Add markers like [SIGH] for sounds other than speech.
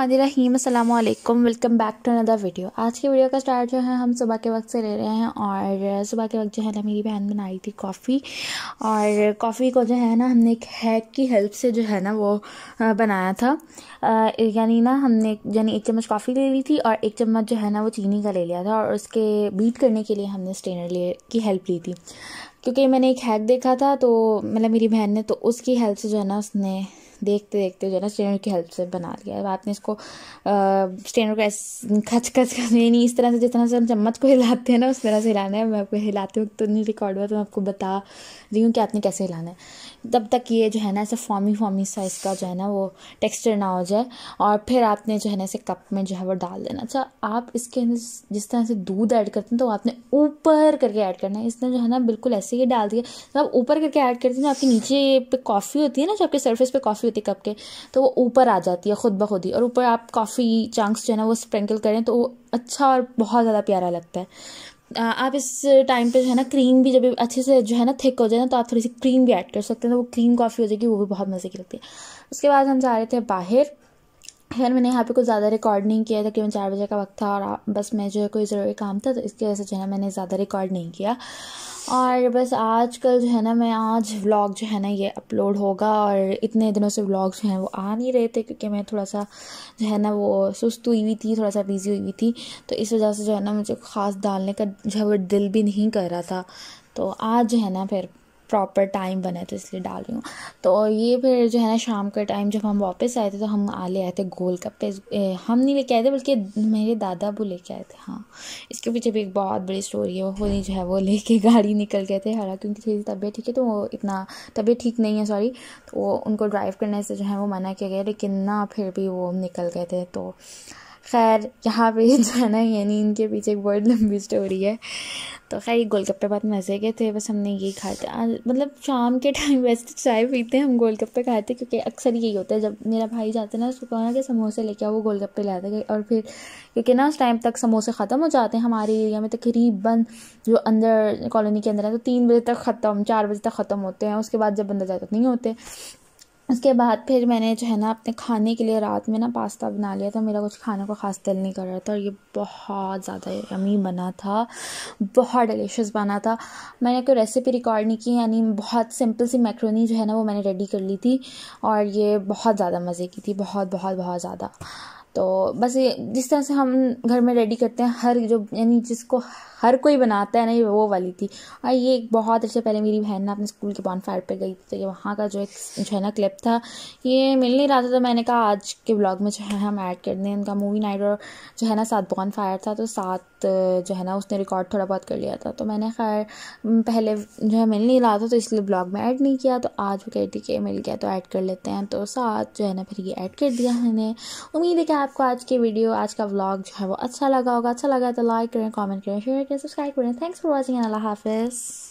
अस्सलाम वालेकुम welcome back to another video आज की वीडियो का स्टार्ट जो है हम सुबह के वक्त से ले रहे हैं और सुबह के वक्त जो है ना मेरी बहन बनाई थी कॉफ़ी और कॉफ़ी को जो है ना हमने एक हैक की हेल्प से जो है ना वो बनाया था यानी ना हमने यानी एक चम्मच कॉफ़ी ले ली थी और एक चम्मच जो है ना वो चीनी का ले लिया था और उसके बीट करने के लिए हमने स्ट्रेनर ले की हेल्प ली थी क्योंकि मैंने एक हैक देखा था तो मतलब मेरी बहन ने तो उसकी हेल्प से जो है ना उसने देखते देखते जो है ना स्टेनर की हेल्प से बना लिया है बाद में इसको स्टेनर को खच खच करने नहीं इस तरह से जिस तरह से हम चम्मच को हिलाते हैं ना उस तरह से हिलाना है मैं आपको हिलाते हुए तो नहीं रिकॉर्ड हुआ तो मैं आपको बता रही हूँ कि आपने कैसे हिलाना है तब तक ये जो है ना ऐसा फॉमी फॉमी सा इसका जो है ना वो टेक्स्चर ना हो जाए और फिर आपने जो है ना इसे कप में जो है वो डाल देना अच्छा आप इसके अंदर जिस तरह से दूध ऐड करते हैं तो आपने ऊपर करके ऐड करना है इसने जो है ना बिल्कुल ऐसे ही डाल दिया जब तो आप ऊपर करके ऐड करते हैं तो आपके नीचे पे कॉफ़ी होती है ना जो आपके सर्फेस पर कॉफ़ी हुई थी कप के तो वो ऊपर आ जाती है खुद ब खुद ही और ऊपर आप कॉफ़ी चांक्स जो है ना वो स्प्रिंकल करें तो वो अच्छा और बहुत ज़्यादा प्यारा लगता है आप इस टाइम पे जो है ना क्रीम भी जब अच्छे से जो है ना थिक हो जाए ना तो आप थोड़ी सी क्रीम भी ऐड कर सकते हैं तो वो क्रीम कॉफ़ी हो जाएगी वो भी बहुत मज़े की लगती है उसके बाद हम जा रहे थे बाहर खैर मैंने यहाँ पे कुछ ज़्यादा रिकॉर्ड नहीं किया था क्योंकि चार बजे का वक्त था और बस मैं जो है कोई ज़रूरी काम था तो इसकी वजह से जो है मैंने ज़्यादा रिकॉर्ड नहीं किया और बस आजकल जो है ना मैं आज व्लॉग जो है ना ये अपलोड होगा और इतने दिनों से व्लॉग जो हैं वो आ नहीं रहे थे क्योंकि मैं थोड़ा सा जो है ना वो सुस्त हुई हुई थी थोड़ा सा बिज़ी हुई हुई थी तो इस वजह से जो है ना मुझे ख़ास डालने का जो है वो दिल भी नहीं कर रहा था तो आज जो है ना फिर प्रॉपर टाइम बना है तो इसलिए डाल रही हूँ तो ये फिर जो है ना शाम का टाइम जब हम वापस आए थे तो हम आ ले आए थे गोल गप्पे हम नहीं लेके आए थे बल्कि मेरे दादा वो लेके आए थे हाँ इसके पीछे भी एक बहुत बड़ी स्टोरी है वो जो है वो लेके [LAUGHS] गाड़ी निकल गए थे हरा क्योंकि थोड़ी तबीयत ठीक है तो वो इतना तबीयत ठीक नहीं है सॉरी तो वो उनको ड्राइव करने से जो है वो मना किया गया लेकिन ना फिर भी वो निकल गए थे तो खैर यहाँ पे जाना है यानी इनके पीछे एक बहुत लंबी स्टोरी है तो खैर ये गोलगप्पे बहुत मज़े के थे बस हमने यही खाते मतलब शाम के टाइम वैसे चाय पीते हैं हम गोलगप्पे खाते क्योंकि अक्सर यही होता है जब मेरा भाई जाते ना उसको कहना कि समोसे लेके आओ वो गोलगप्पे ले आते और फिर क्योंकि ना उस टाइम तक समोसे ख़त्म हो जाते हैं हमारे एरिया में तकरीबन जो अंदर कॉलोनी के अंदर है तो तीन बजे तक ख़त्म चार बजे तक ख़त्म होते हैं उसके बाद जब बंदा जाता तो नहीं होते उसके बाद फिर मैंने जो है ना अपने खाने के लिए रात में ना पास्ता बना लिया था मेरा कुछ खाने को ख़ास दिल नहीं कर रहा था और ये बहुत ज़्यादा यमी बना था बहुत डिलीशियस बना था मैंने कोई रेसिपी रिकॉर्ड नहीं की यानी बहुत सिंपल सी मैक्रोनी जो है ना वो मैंने रेडी कर ली थी और ये बहुत ज़्यादा मज़े की थी बहुत बहुत बहुत ज़्यादा तो बस ये जिस तरह से हम घर में रेडी करते हैं हर जो यानी जिसको हर कोई बनाता है ना ये वो वाली थी और ये एक बहुत अच्छे पहले मेरी बहन ना अपने स्कूल के बॉन फायर पर गई थी तो ये वहाँ का जो एक जो है ना क्लिप था ये मिल नहीं रहा था तो मैंने कहा आज के ब्लॉग में जो है हम ऐड कर दें उनका मूवी नाइट और जो है ना साथ बॉन फायर था तो साथ जो है ना उसने रिकॉर्ड थोड़ा बहुत कर लिया था तो मैंने खैर पहले जो है मिल नहीं रहा था तो इसलिए ब्लॉग में ऐड नहीं किया तो आज वो कह थी कि मिल गया तो ऐड कर लेते हैं तो साथ जो है ना फिर ये ऐड कर दिया मैंने उम्मीद है कि आपको आज की वीडियो आज का ब्लॉग जो है वो अच्छा लगा होगा अच्छा लगा तो लाइक करें कॉमेंट करें शेयर करें सब्सक्राइब करें थैंक्स फॉर वॉचिंग अल्लाह हाफिज़